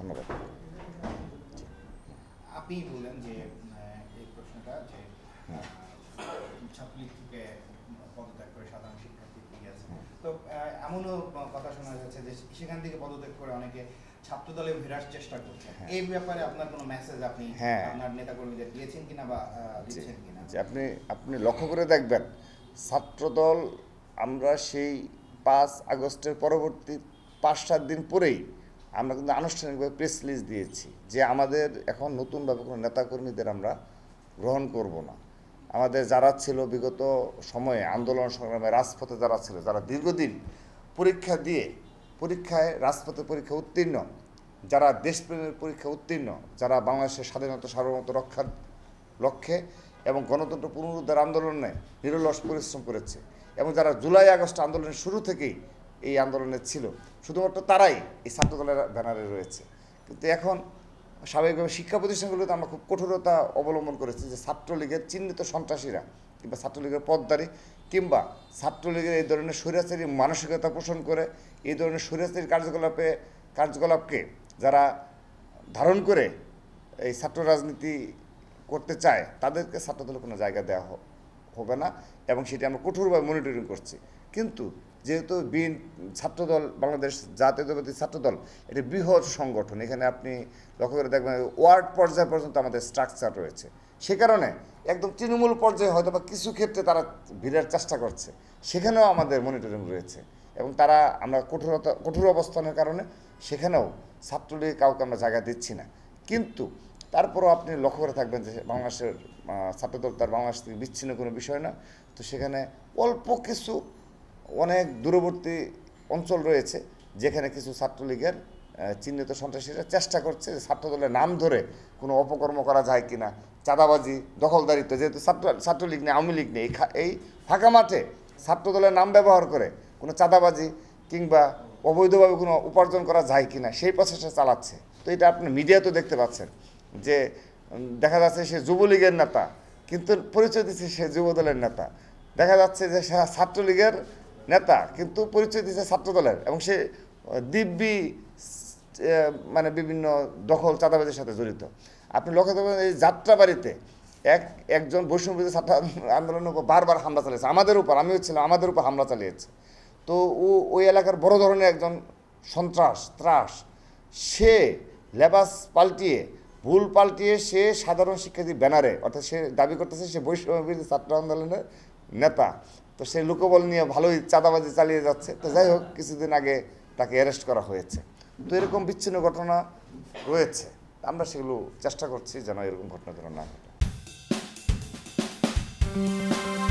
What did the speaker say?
ধন্যবাদ আপনি বললেন যে এই প্রশ্নটা যে হ্যাঁ। ছাত্রলীগকে পদত্যাগ করে সাধারণ শিক্ষার্থী গিয়েছে হ্যাঁ। তো এমনও কথা শোনা যাচ্ছে যে সেখান থেকে পদত্যাগ করে অনেকে ছাত্র দলে ফেরার চেষ্টা করছে হ্যাঁ। এই ব্যাপারে আপনার কোনো মেসেজ আপনি আপনার নেতাকর্মীদের দিয়েছেন কিনা বা দিচ্ছেন কিনা যে আপনি আপনি লক্ষ্য করে দেখবেন ছাত্রদল আমরা সেই পাঁচ আগস্টের পরবর্তী পাঁচ সাত দিন পরেই আমরা কিন্তু আনুষ্ঠানিকভাবে প্রেস রিলিজ দিয়েছি যে আমাদের এখন নতুনভাবে কোনো নেতাকর্মীদের আমরা গ্রহণ করব না আমাদের যারা ছিল বিগত সময়ে আন্দোলন সংগ্রামে রাজপথে যারা ছিল যারা দীর্ঘদিন পরীক্ষা দিয়ে পরীক্ষায় রাজপথে পরীক্ষা উত্তীর্ণ যারা দেশপ্রেমের পরীক্ষা উত্তীর্ণ যারা বাংলাদেশের স্বাধীনতা সার্বভৌমত্ব রক্ষার লক্ষ্যে এবং গণতন্ত্র পুনরুদ্ধার আন্দোলনে নিরলস পরিশ্রম করেছে এবং যারা জুলাই আগস্ট আন্দোলনের শুরু থেকেই এই আন্দোলনে ছিল শুধুমাত্র তারাই এই ছাত্রদলের ব্যানারে রয়েছে কিন্তু এখন স্বাভাবিকভাবে শিক্ষা প্রতিষ্ঠানগুলোতে আমরা খুব কঠোরতা অবলম্বন করেছি যে ছাত্রলীগের চিহ্নিত সন্ত্রাসীরা কিংবা ছাত্রলীগের পদদারি কিংবা ছাত্রলীগের এই ধরনের স্বৈরাচারী মানসিকতা পোষণ করে এই ধরনের স্বৈরাচারী কার্যকলাপে কার্যকলাপকে যারা ধারণ করে এই ছাত্র রাজনীতি করতে চায় তাদেরকে ছাত্রদলের কোনো জায়গা দেওয়া হবে না এবং সেটি আমরা কঠোরভাবে মনিটরিং করছি কিন্তু যেহেতু বিন ছাত্রদল বাংলাদেশ জাতীয়তাবাদী ছাত্রদল এটা বৃহৎ সংগঠন এখানে আপনি লক্ষ্য করে দেখবেন ওয়ার্ড পর্যায় পর্যন্ত আমাদের স্ট্রাকচার রয়েছে সে কারণে একদম তৃণমূল পর্যায়ে হয়তো বা কিছু ক্ষেত্রে তারা ভিড়ের চেষ্টা করছে সেখানেও আমাদের মনিটরিং রয়েছে এবং তারা আমরা কঠোরতা কঠোর অবস্থানের কারণে সেখানেও ছাত্রলীগ কাউকে আমরা জায়গা দিচ্ছি না কিন্তু তারপরও আপনি লক্ষ্য করে থাকবেন যে বাংলাদেশের ছাত্রদল তার বাংলাদেশ থেকে বিচ্ছিন্ন কোনো বিষয় না তো সেখানে অল্প কিছু অনেক দূরবর্তী অঞ্চল রয়েছে যেখানে কিছু ছাত্রলীগের চিহ্নিত সন্ত্রাসীরা চেষ্টা করছে যে ছাত্রদলের নাম ধরে কোনো অপকর্ম করা যায় কি না চাঁদাবাজি দখলদারিত্ব যেহেতু ছাত্র ছাত্রলীগ নেই আওয়ামী লীগ নেই এই ফাঁকা মাঠে ছাত্রদলের নাম ব্যবহার করে কোনো চাঁদাবাজি কিংবা অবৈধভাবে কোনো উপার্জন করা যায় কি না সেই প্রচেষ্টা চালাচ্ছে তো এটা আপনি মিডিয়া তো দেখতে পাচ্ছেন যে দেখা যাচ্ছে সে যুবলীগের নেতা কিন্তু পরিচয় দিচ্ছে সে যুবদলের নেতা দেখা যাচ্ছে যে ছাত্রলীগের নেতা কিন্তু পরিচয় দিয়েছে ছাত্র দলের এবং সে দিব্যি মানে বিভিন্ন দখল চাঁদাবাজের সাথে জড়িত আপনি লক্ষ্য করবেন এই যাত্রাবাড়িতে এক একজন বৈষ্ণবী ছাত্র আন্দোলন বারবার হামলা চালিয়েছে আমাদের উপর আমিও ছিলাম আমাদের উপর হামলা চালিয়েছে তো ও ওই এলাকার বড় ধরনের একজন সন্ত্রাস ত্রাস সে লেবাস পাল্টিয়ে ভুল পাল্টিয়ে সে সাধারণ শিক্ষার্থী ব্যানারে অর্থাৎ সে দাবি করতেছে সে বৈষ্ণবীর ছাত্র আন্দোলনের নেতা তো সেই লোকবল নিয়ে ভালোই চাঁদাবাজি চালিয়ে যাচ্ছে তো যাই হোক কিছুদিন আগে তাকে অ্যারেস্ট করা হয়েছে তো এরকম বিচ্ছিন্ন ঘটনা রয়েছে আমরা সেগুলো চেষ্টা করছি যেন এরকম ঘটনা যেন না ঘটে